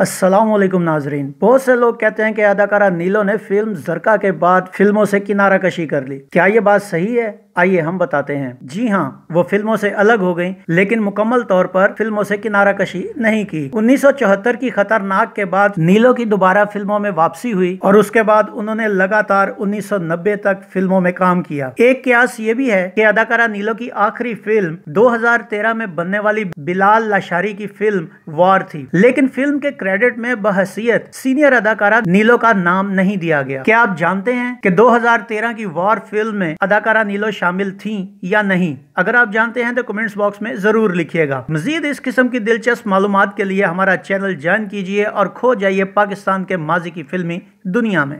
असलम नाजरीन बहुत से लोग कहते हैं कि अदाकारा नीलो ने फिल्म जरका के बाद फिल्मों से किनारा कशी कर ली क्या ये बात सही है आइए हम बताते हैं जी हाँ वो फिल्मों से अलग हो गई लेकिन मुकम्मल तौर पर फिल्मों से किनारा कशी नहीं की 1974 की खतरनाक के बाद नीलो की दोबारा फिल्मों में वापसी हुई और उसके बाद उन्होंने लगातार 1990 तक फिल्मों में काम किया एक क्यास ये भी है की अदाकारा नीलो की आखिरी फिल्म दो में बनने वाली बिलाल लाशारी की फिल्म वार थी लेकिन फिल्म के क्रेडिट में बहसियत सीनियर अदाकारा नीलो का नाम नहीं दिया गया क्या आप जानते हैं कि 2013 की वॉर फिल्म में अदाकारा नीलो शामिल शामिल थी या नहीं अगर आप जानते हैं तो कमेंट्स बॉक्स में जरूर लिखिएगा मजीद इस किस्म की दिलचस्प मालूम के लिए हमारा चैनल ज्वाइन कीजिए और खो जाइए पाकिस्तान के माजी की फिल्मी दुनिया में